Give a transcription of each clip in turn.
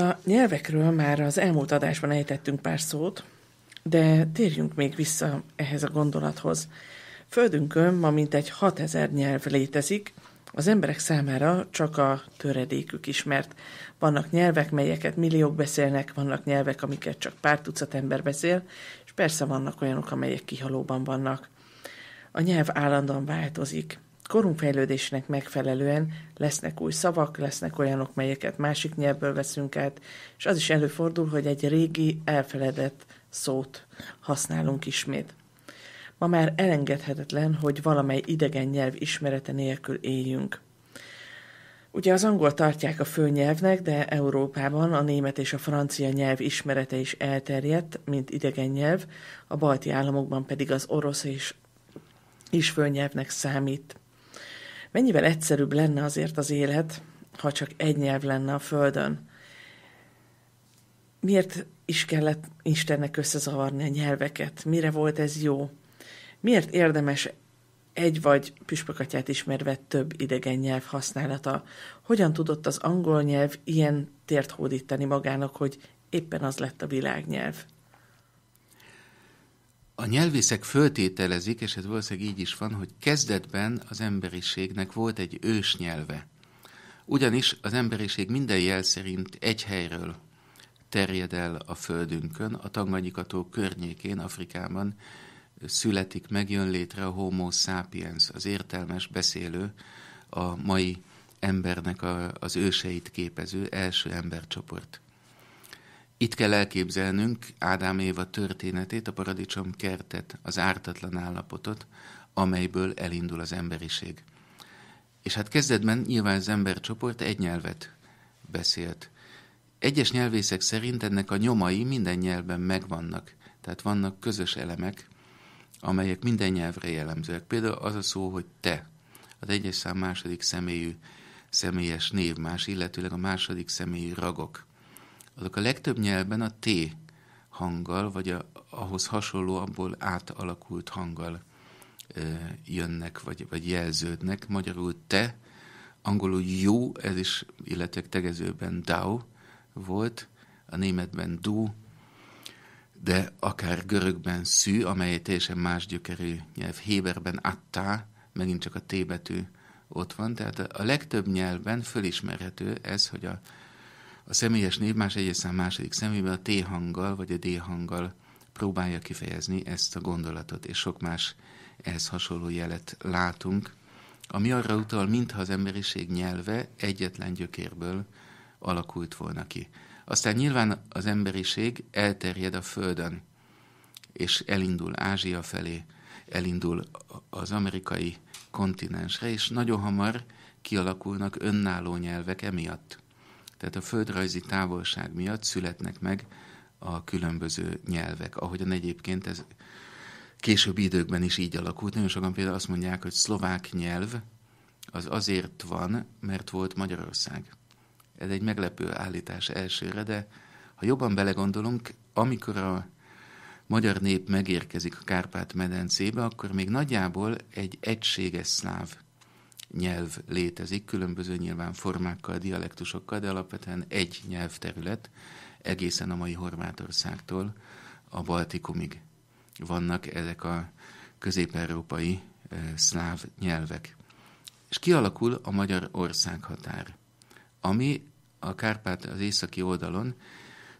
A nyelvekről már az elmúlt adásban ejtettünk pár szót, de térjünk még vissza ehhez a gondolathoz. Földünkön ma mintegy 6000 nyelv létezik, az emberek számára csak a töredékük ismert. Vannak nyelvek, melyeket milliók beszélnek, vannak nyelvek, amiket csak pár tucat ember beszél, és persze vannak olyanok, amelyek kihalóban vannak. A nyelv állandóan változik korunk fejlődésének megfelelően lesznek új szavak, lesznek olyanok, melyeket másik nyelvből veszünk át, és az is előfordul, hogy egy régi, elfeledett szót használunk ismét. Ma már elengedhetetlen, hogy valamely idegen nyelv ismerete nélkül éljünk. Ugye az angol tartják a főnyelvnek, de Európában a német és a francia nyelv ismerete is elterjedt, mint idegen nyelv, a balti államokban pedig az orosz és is főnyelvnek számít. Mennyivel egyszerűbb lenne azért az élet, ha csak egy nyelv lenne a Földön? Miért is kellett Istennek összezavarni a nyelveket? Mire volt ez jó? Miért érdemes egy vagy püspökatyát ismerve több idegen nyelv használata? Hogyan tudott az angol nyelv ilyen tért hódítani magának, hogy éppen az lett a világnyelv? a nyelvészek föltételezik, és ez valószínűleg így is van, hogy kezdetben az emberiségnek volt egy nyelve. Ugyanis az emberiség minden jel szerint egy helyről terjed el a földünkön, a Tanganyikató környékén, Afrikában születik, megjön létre a homo sapiens, az értelmes beszélő, a mai embernek a, az őseit képező első embercsoport. Itt kell elképzelnünk Ádám Éva történetét, a paradicsom kertet, az ártatlan állapotot, amelyből elindul az emberiség. És hát kezdetben nyilván az embercsoport egy nyelvet beszélt. Egyes nyelvészek szerint ennek a nyomai minden nyelven megvannak, tehát vannak közös elemek, amelyek minden nyelvre jellemzőek. Például az a szó, hogy te, az egyes szám második személyű személyes név más, illetőleg a második személyű ragok azok a legtöbb nyelven a T hanggal, vagy a, ahhoz hasonló abból átalakult hanggal e, jönnek, vagy, vagy jelződnek. Magyarul te, angolul jó, ez is illetve tegezőben dau volt, a németben du, de akár görögben szű, amely teljesen más gyökerű nyelv, héberben attá, megint csak a T betű ott van, tehát a legtöbb nyelven fölismerhető ez, hogy a, a személyes név más egyes szám második szemébe a T hanggal vagy a D hanggal próbálja kifejezni ezt a gondolatot, és sok más ehhez hasonló jelet látunk, ami arra utal, mintha az emberiség nyelve egyetlen gyökérből alakult volna ki. Aztán nyilván az emberiség elterjed a Földön, és elindul Ázsia felé, elindul az amerikai kontinensre, és nagyon hamar kialakulnak önálló nyelvek emiatt. Tehát a földrajzi távolság miatt születnek meg a különböző nyelvek, ahogyan egyébként ez későbbi időkben is így alakult. Nagyon sokan például azt mondják, hogy szlovák nyelv az azért van, mert volt Magyarország. Ez egy meglepő állítás elsőre, de ha jobban belegondolunk, amikor a magyar nép megérkezik a Kárpát-medencébe, akkor még nagyjából egy egységes szláv nyelv létezik, különböző nyilván formákkal, dialektusokkal, de alapvetően egy nyelvterület egészen a mai Horvátországtól a Baltikumig vannak ezek a közép-európai e, szláv nyelvek. És kialakul a magyar országhatár, ami a Kárpát az északi oldalon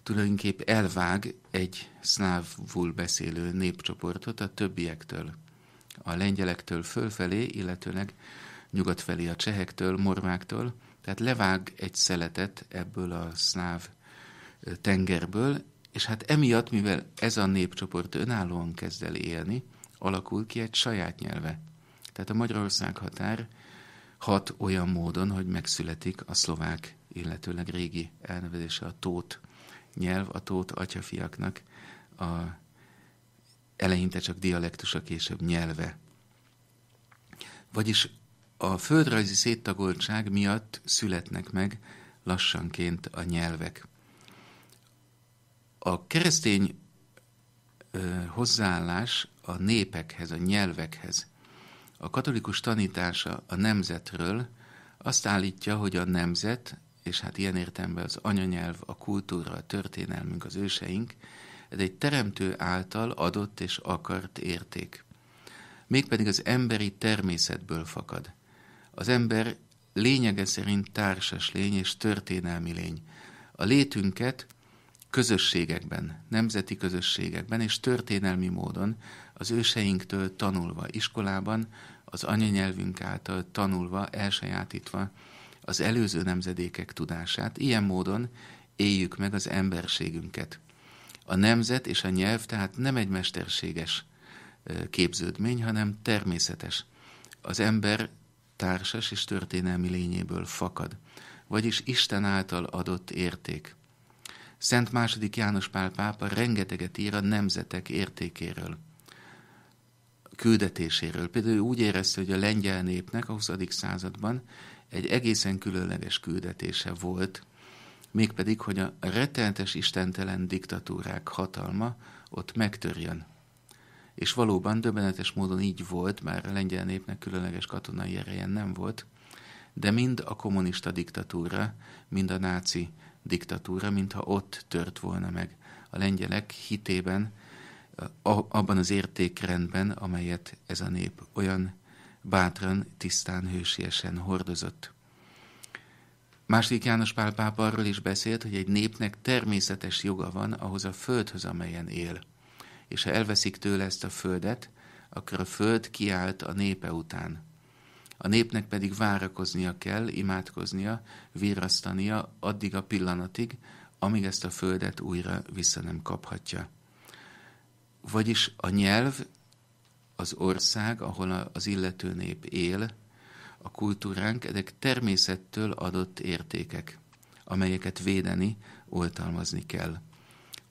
tulajdonképp elvág egy szlávul beszélő népcsoportot a többiektől, a lengyelektől fölfelé, illetőleg nyugat felé a csehektől, mormáktól, tehát levág egy szeletet ebből a szláv tengerből, és hát emiatt, mivel ez a népcsoport önállóan kezd el élni, alakul ki egy saját nyelve. Tehát a Magyarország határ hat olyan módon, hogy megszületik a szlovák, illetőleg régi elnevezése a tót nyelv, a tót atyafiaknak a eleinte csak a később nyelve. Vagyis a földrajzi széttagoltság miatt születnek meg lassanként a nyelvek. A keresztény ö, hozzáállás a népekhez, a nyelvekhez, a katolikus tanítása a nemzetről azt állítja, hogy a nemzet, és hát ilyen értelemben az anyanyelv, a kultúra, a történelmünk, az őseink, ez egy teremtő által adott és akart érték. Mégpedig az emberi természetből fakad – az ember lényege szerint társas lény és történelmi lény. A létünket közösségekben, nemzeti közösségekben és történelmi módon az őseinktől tanulva, iskolában, az anyanyelvünk által tanulva, elsajátítva az előző nemzedékek tudását, ilyen módon éljük meg az emberségünket. A nemzet és a nyelv tehát nem egy mesterséges képződmény, hanem természetes. Az ember társas és történelmi lényéből fakad, vagyis Isten által adott érték. Szent második János Pál pápa rengeteget ír a nemzetek értékéről, küldetéséről. Például úgy érezte, hogy a lengyel népnek a 20. században egy egészen különleges küldetése volt, mégpedig, hogy a retentes istentelen diktatúrák hatalma ott megtörjön. És valóban döbbenetes módon így volt, mert a lengyel népnek különleges katonai ereje nem volt, de mind a kommunista diktatúra, mind a náci diktatúra, mintha ott tört volna meg. A lengyelek hitében, abban az értékrendben, amelyet ez a nép olyan bátran, tisztán, hősiesen hordozott. Második János Pál pápa arról is beszélt, hogy egy népnek természetes joga van ahhoz a földhöz, amelyen él – és ha elveszik tőle ezt a földet, akkor a föld kiállt a népe után. A népnek pedig várakoznia kell, imádkoznia, virasztania addig a pillanatig, amíg ezt a földet újra vissza nem kaphatja. Vagyis a nyelv, az ország, ahol az illető nép él, a kultúránk, ezek természettől adott értékek, amelyeket védeni, oltalmazni kell.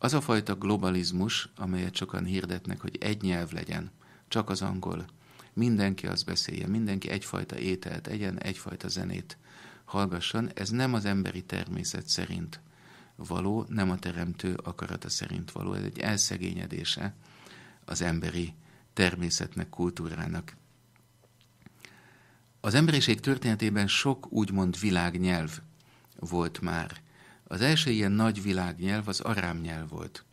Az a fajta globalizmus, amelyet sokan hirdetnek, hogy egy nyelv legyen, csak az angol, mindenki azt beszélje, mindenki egyfajta ételt egyen, egyfajta zenét hallgasson, ez nem az emberi természet szerint való, nem a teremtő akarata szerint való, ez egy elszegényedése az emberi természetnek, kultúrának. Az emberiség történetében sok úgymond világnyelv volt már. Az első ilyen nagy világnyelv az arám nyelv volt,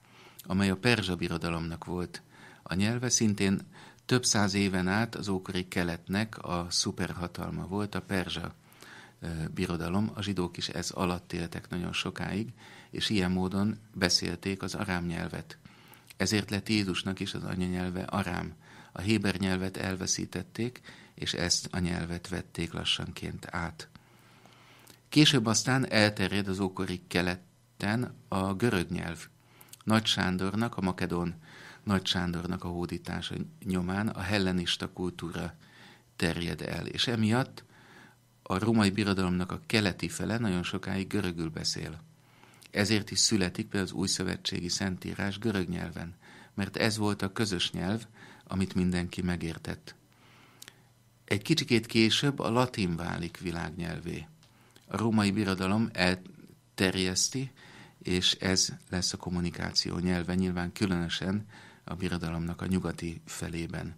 amely a perzsa birodalomnak volt. A nyelve szintén több száz éven át az ókori keletnek a szuperhatalma volt, a perzsa birodalom. A zsidók is ez alatt éltek nagyon sokáig, és ilyen módon beszélték az arám nyelvet. Ezért lett Jézusnak is az anyanyelve arám. A héber nyelvet elveszítették, és ezt a nyelvet vették lassanként át. Később aztán elterjed az ókori keleten a görög nyelv. Nagy Sándornak, a makedon, Nagy Sándornak a hódítása nyomán a hellenista kultúra terjed el, és emiatt a római birodalomnak a keleti fele nagyon sokáig görögül beszél. Ezért is születik például az új szövetségi szentírás görög nyelven, mert ez volt a közös nyelv, amit mindenki megértett. Egy kicsikét később a latin válik világnyelvé a római birodalom elterjeszti, és ez lesz a kommunikáció nyelve, nyilván különösen a birodalomnak a nyugati felében.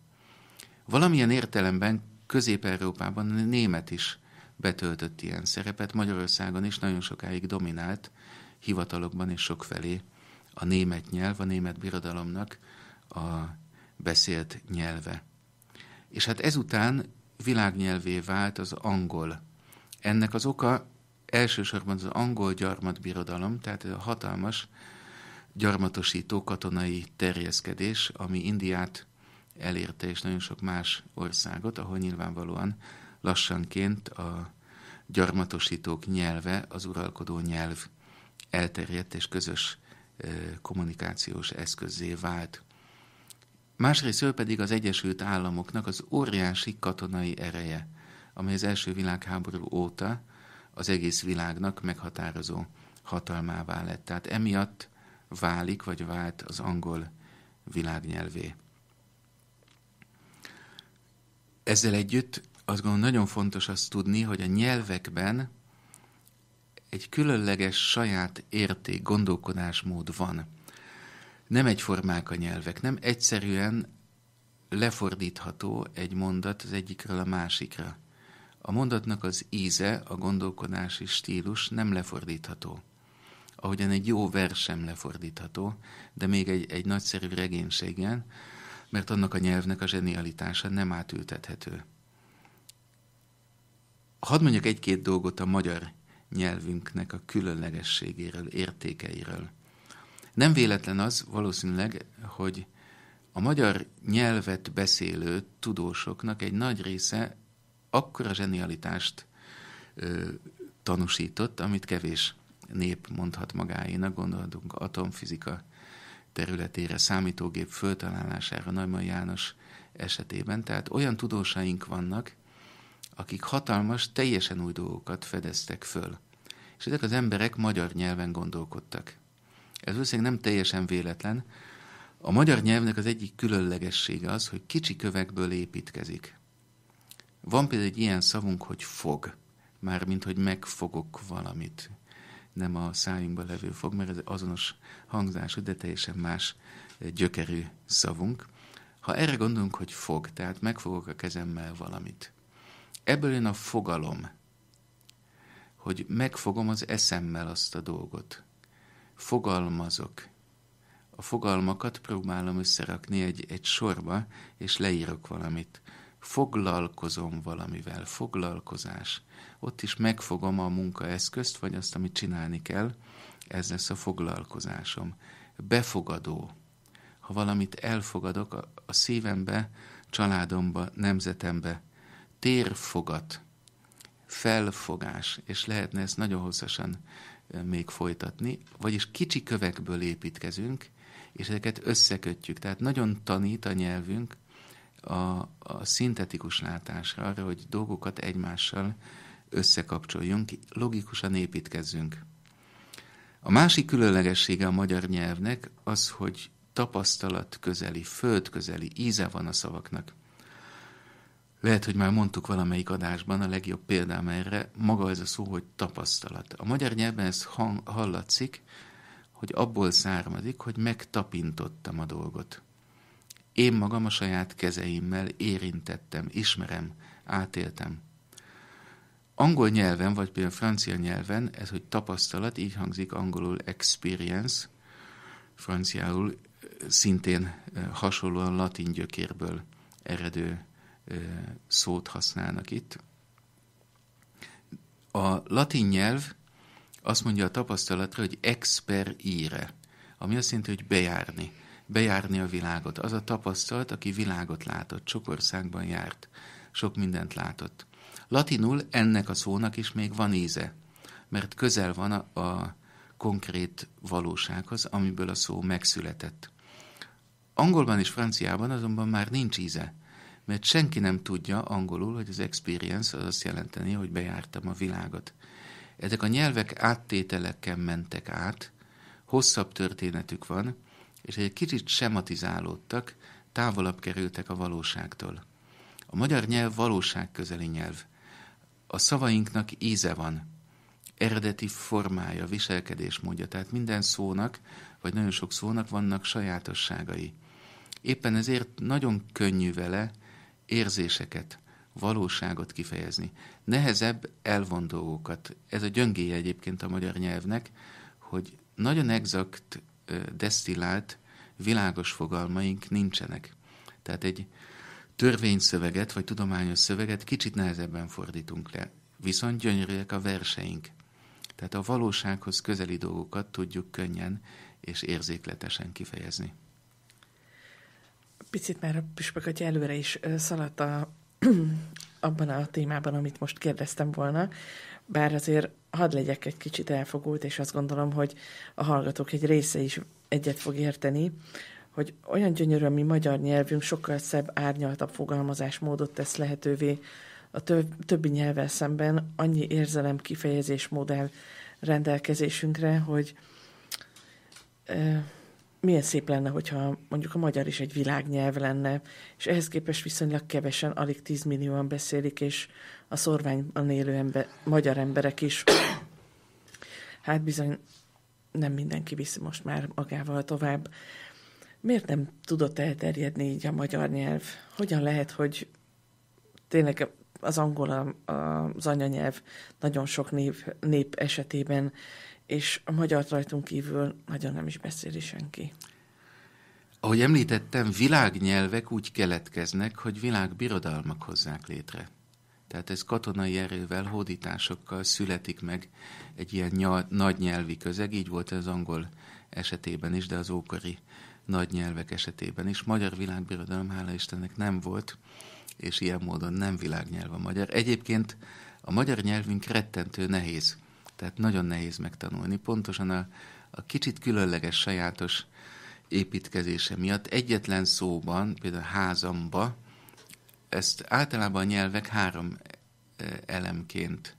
Valamilyen értelemben Közép-Európában a német is betöltött ilyen szerepet, Magyarországon is nagyon sokáig dominált hivatalokban és sokfelé a német nyelv, a német birodalomnak a beszélt nyelve. És hát ezután világnyelvé vált az angol. Ennek az oka elsősorban az angol gyarmatbirodalom, tehát a hatalmas gyarmatosító katonai terjeszkedés, ami Indiát elérte, és nagyon sok más országot, ahol nyilvánvalóan lassanként a gyarmatosítók nyelve, az uralkodó nyelv elterjedt és közös kommunikációs eszközé vált. Másrészt pedig az Egyesült Államoknak az óriási katonai ereje, amely az első világháború óta az egész világnak meghatározó hatalmává lett. Tehát emiatt válik, vagy vált az angol világnyelvé. Ezzel együtt azt gondolom nagyon fontos azt tudni, hogy a nyelvekben egy különleges saját érték, gondolkodásmód van. Nem egyformák a nyelvek, nem egyszerűen lefordítható egy mondat az egyikről a másikra. A mondatnak az íze, a gondolkodási stílus nem lefordítható. Ahogyan egy jó vers sem lefordítható, de még egy, egy nagyszerű regénységen, mert annak a nyelvnek a zsenialitása nem átültethető. Hadd mondjak egy-két dolgot a magyar nyelvünknek a különlegességéről, értékeiről. Nem véletlen az valószínűleg, hogy a magyar nyelvet beszélő tudósoknak egy nagy része akkora zsenialitást ö, tanúsított, amit kevés nép mondhat magáénak, gondolhatunk atomfizika területére, számítógép föltalálására Naiman János esetében. Tehát olyan tudósaink vannak, akik hatalmas, teljesen új dolgokat fedeztek föl. És ezek az emberek magyar nyelven gondolkodtak. Ez valószínűleg nem teljesen véletlen. A magyar nyelvnek az egyik különlegessége az, hogy kicsi kövekből építkezik. Van például egy ilyen szavunk, hogy fog, mármint, hogy megfogok valamit. Nem a szájunkban levő fog, mert ez azonos hangzású, de teljesen más eh, gyökerű szavunk. Ha erre gondolunk, hogy fog, tehát megfogok a kezemmel valamit. Ebből jön a fogalom, hogy megfogom az eszemmel azt a dolgot. Fogalmazok. A fogalmakat próbálom összerakni egy, egy sorba, és leírok valamit foglalkozom valamivel, foglalkozás. Ott is megfogom a munkaeszközt, vagy azt, amit csinálni kell, ez lesz a foglalkozásom. Befogadó. Ha valamit elfogadok, a szívembe, családomba, nemzetembe. Térfogat. Felfogás. És lehetne ezt nagyon hosszasan még folytatni. Vagyis kicsi kövekből építkezünk, és ezeket összekötjük. Tehát nagyon tanít a nyelvünk, a, a szintetikus látásra, arra, hogy dolgokat egymással összekapcsoljunk, logikusan építkezzünk. A másik különlegessége a magyar nyelvnek az, hogy tapasztalat közeli, föld közeli íze van a szavaknak. Lehet, hogy már mondtuk valamelyik adásban, a legjobb példám erre, maga ez a szó, hogy tapasztalat. A magyar nyelvben ez hang hallatszik, hogy abból származik, hogy megtapintottam a dolgot. Én magam a saját kezeimmel érintettem, ismerem, átéltem. Angol nyelven, vagy például francia nyelven, ez, hogy tapasztalat, így hangzik angolul experience, franciául szintén hasonlóan latin gyökérből eredő szót használnak itt. A latin nyelv azt mondja a tapasztalatra, hogy experire, ami azt jelenti, hogy bejárni bejárni a világot. Az a tapasztalt, aki világot látott, sok országban járt, sok mindent látott. Latinul ennek a szónak is még van íze, mert közel van a, a konkrét valósághoz, amiből a szó megszületett. Angolban és franciában azonban már nincs íze, mert senki nem tudja angolul, hogy az experience az azt jelenteni, hogy bejártam a világot. Ezek a nyelvek áttételeken mentek át, hosszabb történetük van, és egy kicsit sematizálódtak, távolabb kerültek a valóságtól. A magyar nyelv közeli nyelv. A szavainknak íze van, eredeti formája, viselkedésmódja, tehát minden szónak, vagy nagyon sok szónak vannak sajátosságai. Éppen ezért nagyon könnyű vele érzéseket, valóságot kifejezni. Nehezebb elvon dolgokat. Ez a gyöngéje egyébként a magyar nyelvnek, hogy nagyon exakt desztillált, világos fogalmaink nincsenek. Tehát egy törvényszöveget, vagy tudományos szöveget kicsit nehezebben fordítunk le. Viszont gyönyörűek a verseink. Tehát a valósághoz közeli dolgokat tudjuk könnyen és érzékletesen kifejezni. Picit már a püspökatya előre is szaladt a abban a témában, amit most kérdeztem volna, bár azért hadd legyek egy kicsit elfogult, és azt gondolom, hogy a hallgatók egy része is egyet fog érteni, hogy olyan gyönyörű, mi magyar nyelvünk sokkal szebb, árnyaltabb fogalmazásmódot tesz lehetővé a töb- többi nyelvvel szemben annyi érzelem kifejezés modell rendelkezésünkre, hogy milyen szép lenne, hogyha mondjuk a magyar is egy világnyelv lenne, és ehhez képest viszonylag kevesen, alig 10 millióan beszélik, és a szorványban élő ember, magyar emberek is. Hát bizony nem mindenki viszi most már magával tovább. Miért nem tudott elterjedni így a magyar nyelv? Hogyan lehet, hogy tényleg az angol az anyanyelv nagyon sok nép, nép esetében és a magyar rajtunk kívül nagyon nem is beszéli senki. Ahogy említettem, világnyelvek úgy keletkeznek, hogy világbirodalmak hozzák létre. Tehát ez katonai erővel, hódításokkal születik meg egy ilyen nyal, nagy nyelvi közeg, így volt az angol esetében is, de az ókori nagy nyelvek esetében is. Magyar világbirodalom, hála Istennek nem volt, és ilyen módon nem világnyelv a magyar. Egyébként a magyar nyelvünk rettentő nehéz tehát nagyon nehéz megtanulni. Pontosan a, a kicsit különleges, sajátos építkezése miatt egyetlen szóban, például házamba, ezt általában a nyelvek három e, elemként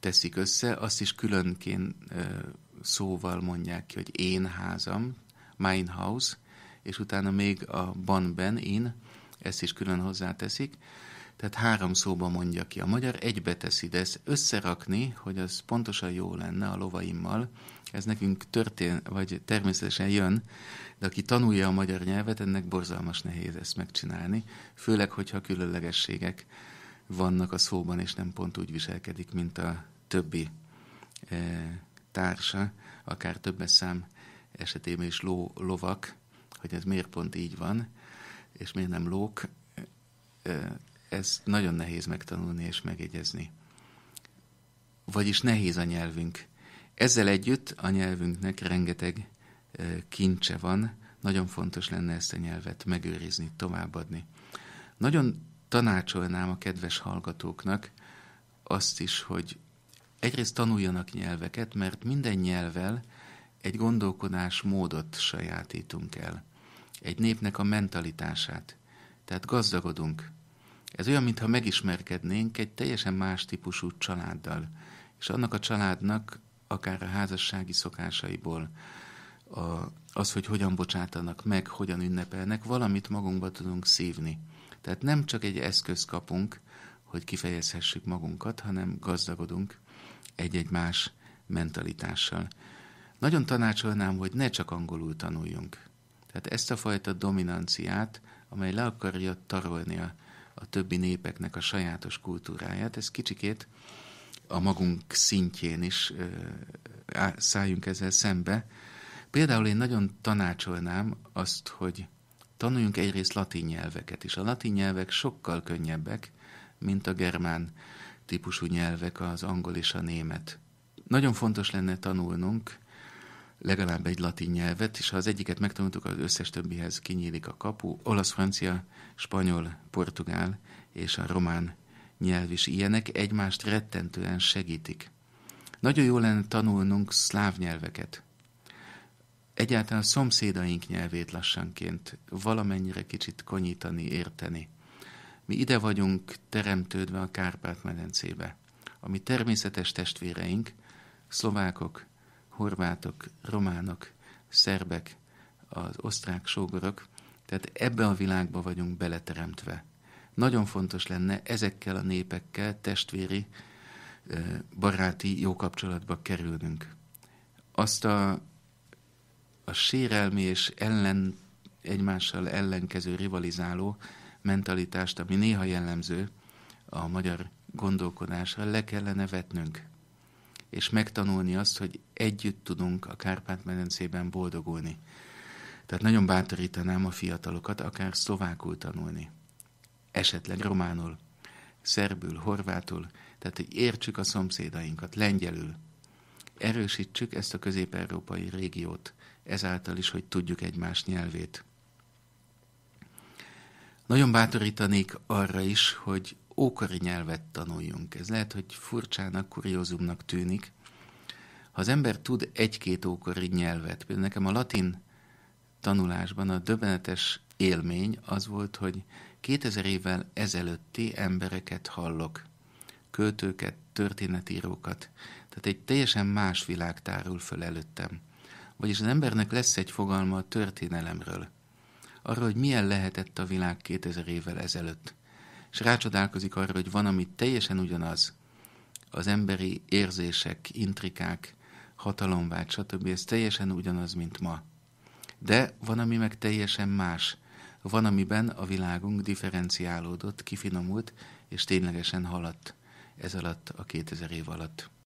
teszik össze, azt is különként e, szóval mondják ki, hogy én házam, mine house, és utána még a banben, in, ezt is külön hozzáteszik, tehát három szóba mondja ki. A magyar egybe teszi, de ezt összerakni, hogy az pontosan jó lenne a lovaimmal, ez nekünk történ, vagy természetesen jön, de aki tanulja a magyar nyelvet, ennek borzalmas nehéz ezt megcsinálni, főleg, hogyha különlegességek vannak a szóban, és nem pont úgy viselkedik, mint a többi e, társa, akár többes szám esetében is ló, lovak, hogy ez miért pont így van, és miért nem lók, e, ez nagyon nehéz megtanulni és megjegyezni. Vagyis nehéz a nyelvünk. Ezzel együtt a nyelvünknek rengeteg kincse van, nagyon fontos lenne ezt a nyelvet megőrizni, továbbadni. Nagyon tanácsolnám a kedves hallgatóknak azt is, hogy egyrészt tanuljanak nyelveket, mert minden nyelvel egy gondolkodás módot sajátítunk el. Egy népnek a mentalitását. Tehát gazdagodunk, ez olyan, mintha megismerkednénk egy teljesen más típusú családdal, és annak a családnak akár a házassági szokásaiból, a, az, hogy hogyan bocsátanak meg, hogyan ünnepelnek, valamit magunkba tudunk szívni. Tehát nem csak egy eszköz kapunk, hogy kifejezhessük magunkat, hanem gazdagodunk egy-egy más mentalitással. Nagyon tanácsolnám, hogy ne csak angolul tanuljunk. Tehát ezt a fajta dominanciát, amely le akarja tarolni a a többi népeknek a sajátos kultúráját. Ez kicsikét a magunk szintjén is szálljunk ezzel szembe. Például én nagyon tanácsolnám azt, hogy tanuljunk egyrészt latin nyelveket is. A latin nyelvek sokkal könnyebbek, mint a germán típusú nyelvek, az angol és a német. Nagyon fontos lenne tanulnunk legalább egy latin nyelvet, és ha az egyiket megtanultuk, az összes többihez kinyílik a kapu. Olasz, francia, spanyol, portugál és a román nyelv is ilyenek, egymást rettentően segítik. Nagyon jó lenne tanulnunk szláv nyelveket. Egyáltalán a szomszédaink nyelvét lassanként valamennyire kicsit konyítani, érteni. Mi ide vagyunk teremtődve a Kárpát-medencébe. A mi természetes testvéreink, szlovákok, horvátok, románok, szerbek, az osztrák sógorok, tehát ebben a világban vagyunk beleteremtve. Nagyon fontos lenne ezekkel a népekkel testvéri, baráti, jó kapcsolatba kerülnünk. Azt a, a sérelmi és ellen, egymással ellenkező, rivalizáló mentalitást, ami néha jellemző a magyar gondolkodásra, le kellene vetnünk és megtanulni azt, hogy együtt tudunk a Kárpát-medencében boldogulni. Tehát nagyon bátorítanám a fiatalokat akár szlovákul tanulni, esetleg románul, szerbül, horvátul, tehát hogy értsük a szomszédainkat, lengyelül. Erősítsük ezt a közép-európai régiót, ezáltal is, hogy tudjuk egymás nyelvét. Nagyon bátorítanék arra is, hogy ókori nyelvet tanuljunk. Ez lehet, hogy furcsának, kuriózumnak tűnik. Ha az ember tud egy-két ókori nyelvet, például nekem a latin tanulásban a döbbenetes élmény az volt, hogy 2000 évvel ezelőtti embereket hallok, költőket, történetírókat. Tehát egy teljesen más világ tárul föl előttem. Vagyis az embernek lesz egy fogalma a történelemről, arról, hogy milyen lehetett a világ 2000 évvel ezelőtt és rácsodálkozik arra, hogy van, ami teljesen ugyanaz, az emberi érzések, intrikák, hatalomvágy, stb. Ez teljesen ugyanaz, mint ma. De van, ami meg teljesen más. Van, amiben a világunk differenciálódott, kifinomult, és ténylegesen haladt ez alatt, a 2000 év alatt.